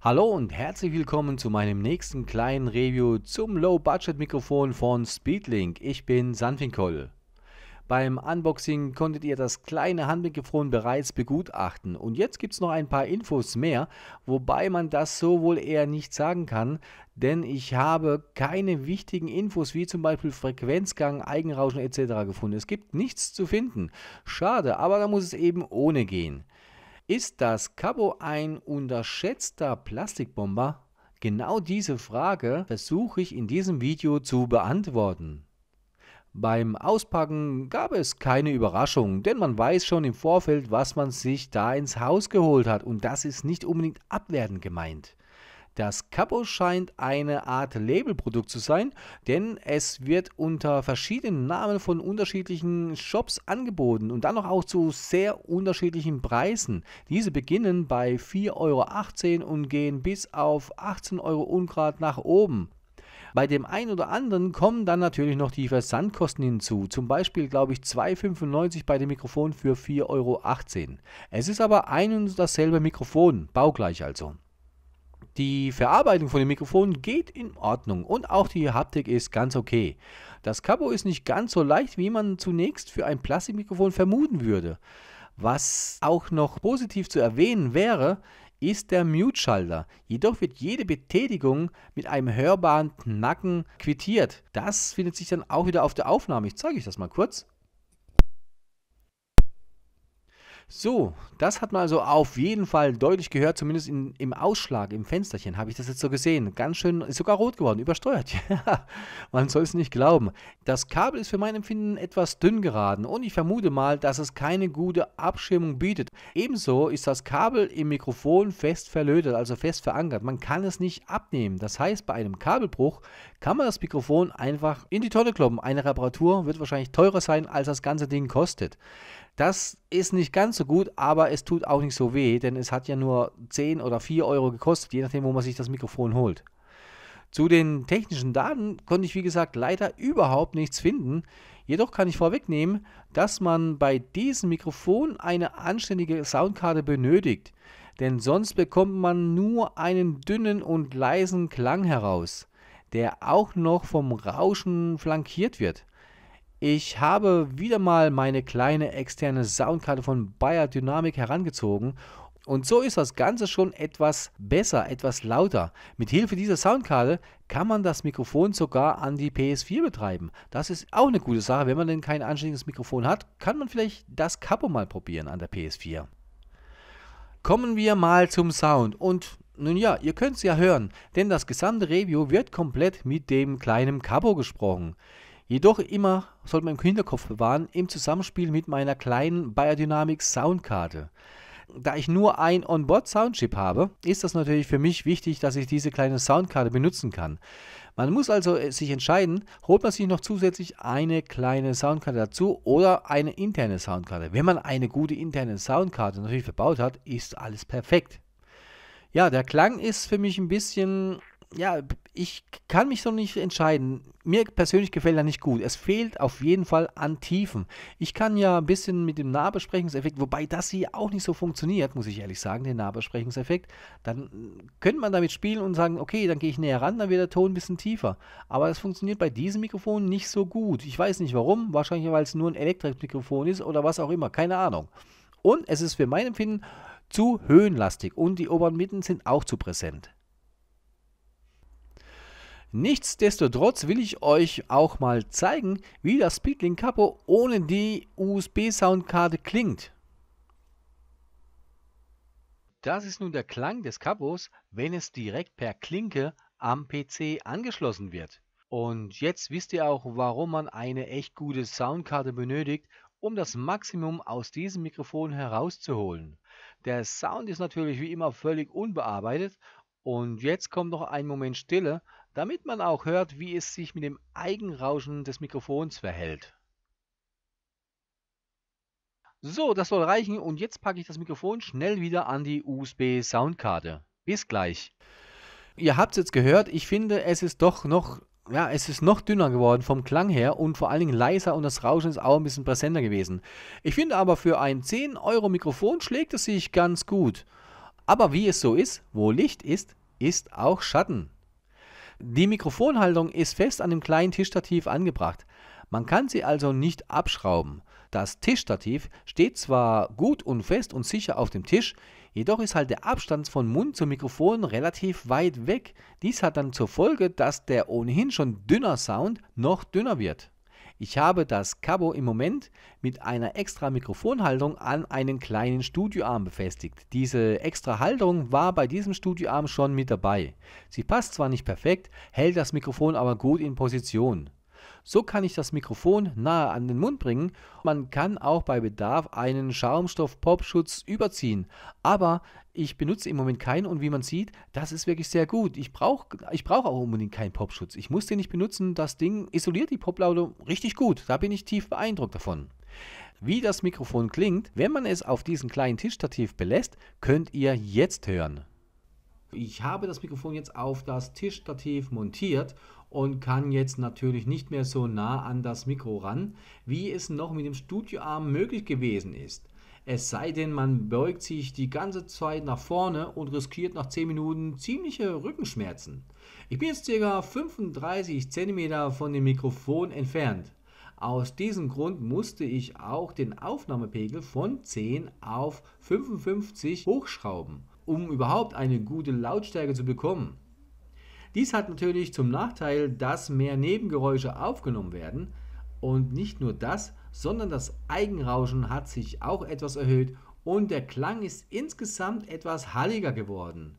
Hallo und herzlich willkommen zu meinem nächsten kleinen Review zum Low-Budget-Mikrofon von Speedlink. Ich bin Sanfinkoll. Beim Unboxing konntet ihr das kleine Handmikrofon bereits begutachten und jetzt gibt es noch ein paar Infos mehr, wobei man das so wohl eher nicht sagen kann, denn ich habe keine wichtigen Infos wie zum Beispiel Frequenzgang, Eigenrauschen etc. gefunden. Es gibt nichts zu finden. Schade, aber da muss es eben ohne gehen. Ist das Cabo ein unterschätzter Plastikbomber? Genau diese Frage versuche ich in diesem Video zu beantworten. Beim Auspacken gab es keine Überraschung, denn man weiß schon im Vorfeld, was man sich da ins Haus geholt hat und das ist nicht unbedingt abwertend gemeint. Das Kapo scheint eine Art Labelprodukt zu sein, denn es wird unter verschiedenen Namen von unterschiedlichen Shops angeboten und dann noch auch zu sehr unterschiedlichen Preisen. Diese beginnen bei 4,18 Euro und gehen bis auf 18 Euro ungrad nach oben. Bei dem einen oder anderen kommen dann natürlich noch die Versandkosten hinzu. Zum Beispiel, glaube ich, 2,95 Euro bei dem Mikrofon für 4,18 Euro. Es ist aber ein und dasselbe Mikrofon, baugleich also. Die Verarbeitung von dem Mikrofon geht in Ordnung und auch die Haptik ist ganz okay. Das Kabo ist nicht ganz so leicht, wie man zunächst für ein Plastikmikrofon vermuten würde. Was auch noch positiv zu erwähnen wäre, ist der Mute-Schalter. Jedoch wird jede Betätigung mit einem hörbaren Knacken quittiert. Das findet sich dann auch wieder auf der Aufnahme. Ich zeige euch das mal kurz. So, das hat man also auf jeden Fall deutlich gehört, zumindest in, im Ausschlag, im Fensterchen habe ich das jetzt so gesehen. Ganz schön, ist sogar rot geworden, übersteuert. man soll es nicht glauben. Das Kabel ist für mein Empfinden etwas dünn geraten und ich vermute mal, dass es keine gute Abschirmung bietet. Ebenso ist das Kabel im Mikrofon fest verlötet, also fest verankert. Man kann es nicht abnehmen. Das heißt, bei einem Kabelbruch kann man das Mikrofon einfach in die Tonne kloppen. Eine Reparatur wird wahrscheinlich teurer sein, als das ganze Ding kostet. Das ist nicht ganz so gut, aber es tut auch nicht so weh, denn es hat ja nur 10 oder 4 Euro gekostet, je nachdem, wo man sich das Mikrofon holt. Zu den technischen Daten konnte ich, wie gesagt, leider überhaupt nichts finden. Jedoch kann ich vorwegnehmen, dass man bei diesem Mikrofon eine anständige Soundkarte benötigt, denn sonst bekommt man nur einen dünnen und leisen Klang heraus, der auch noch vom Rauschen flankiert wird. Ich habe wieder mal meine kleine externe Soundkarte von Bayer Dynamic herangezogen und so ist das Ganze schon etwas besser, etwas lauter. Mit Hilfe dieser Soundkarte kann man das Mikrofon sogar an die PS4 betreiben. Das ist auch eine gute Sache. Wenn man denn kein anständiges Mikrofon hat, kann man vielleicht das Kapo mal probieren an der PS4. Kommen wir mal zum Sound. Und nun ja, ihr könnt es ja hören, denn das gesamte Review wird komplett mit dem kleinen Kapo gesprochen. Jedoch immer sollte man im Hinterkopf bewahren, im Zusammenspiel mit meiner kleinen Biodynamics Soundkarte. Da ich nur ein Onboard Soundchip habe, ist das natürlich für mich wichtig, dass ich diese kleine Soundkarte benutzen kann. Man muss also äh, sich entscheiden, holt man sich noch zusätzlich eine kleine Soundkarte dazu oder eine interne Soundkarte. Wenn man eine gute interne Soundkarte natürlich verbaut hat, ist alles perfekt. Ja, der Klang ist für mich ein bisschen ja, ich kann mich so nicht entscheiden. Mir persönlich gefällt er nicht gut. Es fehlt auf jeden Fall an Tiefen. Ich kann ja ein bisschen mit dem Nahbesprechungseffekt, wobei das hier auch nicht so funktioniert, muss ich ehrlich sagen, den Nahbesprechungseffekt. Dann könnte man damit spielen und sagen, okay, dann gehe ich näher ran, dann wird der Ton ein bisschen tiefer. Aber das funktioniert bei diesem Mikrofon nicht so gut. Ich weiß nicht warum. Wahrscheinlich, weil es nur ein Elektrikmikrofon ist oder was auch immer. Keine Ahnung. Und es ist für mein Empfinden zu höhenlastig und die oberen Mitten sind auch zu präsent. Nichtsdestotrotz will ich euch auch mal zeigen, wie das Speedlink Capo ohne die USB-Soundkarte klingt. Das ist nun der Klang des Kapos, wenn es direkt per Klinke am PC angeschlossen wird. Und jetzt wisst ihr auch, warum man eine echt gute Soundkarte benötigt, um das Maximum aus diesem Mikrofon herauszuholen. Der Sound ist natürlich wie immer völlig unbearbeitet und jetzt kommt noch ein Moment Stille, damit man auch hört, wie es sich mit dem Eigenrauschen des Mikrofons verhält. So, das soll reichen und jetzt packe ich das Mikrofon schnell wieder an die USB-Soundkarte. Bis gleich. Ihr habt es jetzt gehört, ich finde, es ist doch noch, ja, es ist noch dünner geworden vom Klang her und vor allen Dingen leiser und das Rauschen ist auch ein bisschen präsenter gewesen. Ich finde aber für ein 10 Euro Mikrofon schlägt es sich ganz gut. Aber wie es so ist, wo Licht ist, ist auch Schatten. Die Mikrofonhaltung ist fest an dem kleinen Tischstativ angebracht. Man kann sie also nicht abschrauben. Das Tischstativ steht zwar gut und fest und sicher auf dem Tisch, jedoch ist halt der Abstand von Mund zum Mikrofon relativ weit weg. Dies hat dann zur Folge, dass der ohnehin schon dünner Sound noch dünner wird. Ich habe das Cabo im Moment mit einer extra Mikrofonhalterung an einen kleinen Studioarm befestigt. Diese extra Halterung war bei diesem Studioarm schon mit dabei. Sie passt zwar nicht perfekt, hält das Mikrofon aber gut in Position. So kann ich das Mikrofon nahe an den Mund bringen. Man kann auch bei Bedarf einen Schaumstoff-Popschutz überziehen. Aber ich benutze im Moment keinen und wie man sieht, das ist wirklich sehr gut. Ich brauche ich brauch auch unbedingt keinen Popschutz. Ich muss den nicht benutzen. Das Ding isoliert die Poplaute richtig gut. Da bin ich tief beeindruckt davon. Wie das Mikrofon klingt, wenn man es auf diesem kleinen Tischstativ belässt, könnt ihr jetzt hören. Ich habe das Mikrofon jetzt auf das Tischstativ montiert und kann jetzt natürlich nicht mehr so nah an das Mikro ran, wie es noch mit dem Studioarm möglich gewesen ist. Es sei denn, man beugt sich die ganze Zeit nach vorne und riskiert nach 10 Minuten ziemliche Rückenschmerzen. Ich bin jetzt ca. 35 cm von dem Mikrofon entfernt. Aus diesem Grund musste ich auch den Aufnahmepegel von 10 auf 55 hochschrauben um überhaupt eine gute Lautstärke zu bekommen. Dies hat natürlich zum Nachteil, dass mehr Nebengeräusche aufgenommen werden und nicht nur das, sondern das Eigenrauschen hat sich auch etwas erhöht und der Klang ist insgesamt etwas halliger geworden.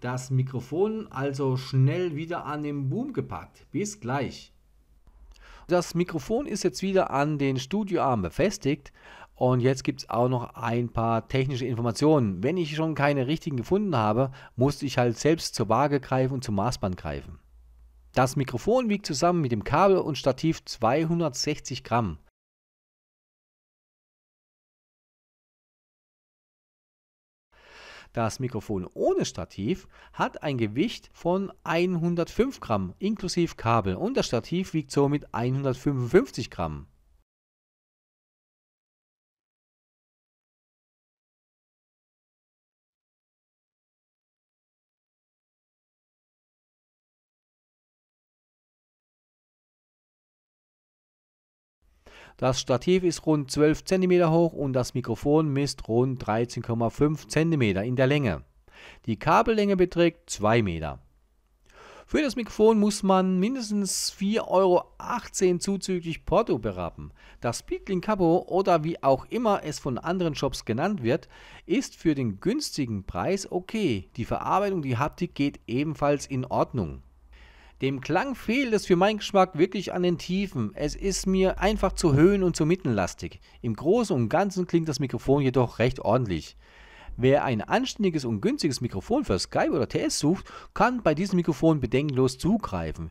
Das Mikrofon also schnell wieder an den Boom gepackt. Bis gleich. Das Mikrofon ist jetzt wieder an den Studioarm befestigt, und jetzt gibt es auch noch ein paar technische Informationen. Wenn ich schon keine richtigen gefunden habe, musste ich halt selbst zur Waage greifen und zum Maßband greifen. Das Mikrofon wiegt zusammen mit dem Kabel und Stativ 260 Gramm. Das Mikrofon ohne Stativ hat ein Gewicht von 105 Gramm inklusive Kabel und das Stativ wiegt somit 155 Gramm. Das Stativ ist rund 12 cm hoch und das Mikrofon misst rund 13,5 cm in der Länge. Die Kabellänge beträgt 2 Meter. Für das Mikrofon muss man mindestens 4,18 Euro zuzüglich Porto berappen. Das Speedlink Cabo oder wie auch immer es von anderen Shops genannt wird, ist für den günstigen Preis okay. Die Verarbeitung, die Haptik geht ebenfalls in Ordnung. Dem Klang fehlt es für meinen Geschmack wirklich an den Tiefen. Es ist mir einfach zu höhen- und zu mittenlastig. Im Großen und Ganzen klingt das Mikrofon jedoch recht ordentlich. Wer ein anständiges und günstiges Mikrofon für Skype oder TS sucht, kann bei diesem Mikrofon bedenkenlos zugreifen.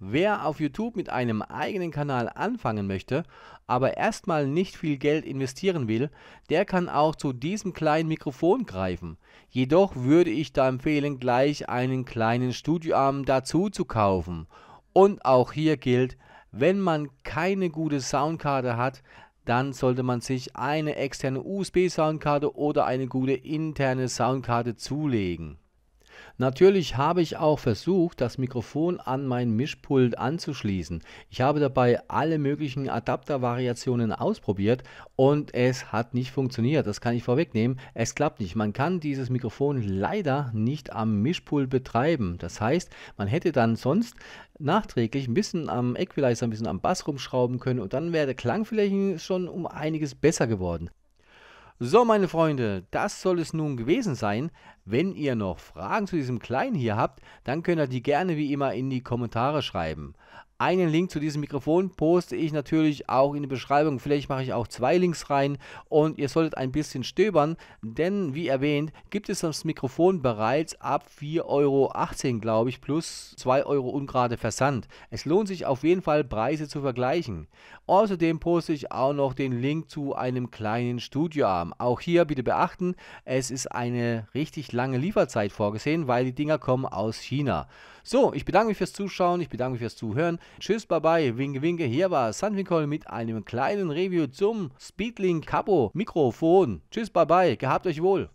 Wer auf YouTube mit einem eigenen Kanal anfangen möchte, aber erstmal nicht viel Geld investieren will, der kann auch zu diesem kleinen Mikrofon greifen. Jedoch würde ich da empfehlen, gleich einen kleinen Studioarm dazu zu kaufen. Und auch hier gilt, wenn man keine gute Soundkarte hat, dann sollte man sich eine externe USB-Soundkarte oder eine gute interne Soundkarte zulegen. Natürlich habe ich auch versucht, das Mikrofon an mein Mischpult anzuschließen. Ich habe dabei alle möglichen Adaptervariationen ausprobiert und es hat nicht funktioniert. Das kann ich vorwegnehmen. Es klappt nicht. Man kann dieses Mikrofon leider nicht am Mischpult betreiben. Das heißt, man hätte dann sonst nachträglich ein bisschen am Equalizer, ein bisschen am Bass rumschrauben können und dann wäre der Klang vielleicht schon um einiges besser geworden. So, meine Freunde, das soll es nun gewesen sein. Wenn ihr noch Fragen zu diesem Kleinen hier habt, dann könnt ihr die gerne wie immer in die Kommentare schreiben. Einen Link zu diesem Mikrofon poste ich natürlich auch in die Beschreibung. Vielleicht mache ich auch zwei Links rein und ihr solltet ein bisschen stöbern, denn wie erwähnt, gibt es das Mikrofon bereits ab 4,18 Euro, glaube ich, plus 2 Euro ungerade Versand. Es lohnt sich auf jeden Fall, Preise zu vergleichen. Außerdem poste ich auch noch den Link zu einem kleinen Studioarm. Auch hier bitte beachten, es ist eine richtig lange Lieferzeit vorgesehen, weil die Dinger kommen aus China. So, ich bedanke mich fürs Zuschauen, ich bedanke mich fürs Zuhören. Tschüss, bye-bye, winke, winke, hier war Sunwinkol mit einem kleinen Review zum Speedlink Cabo Mikrofon. Tschüss, bye-bye, gehabt euch wohl.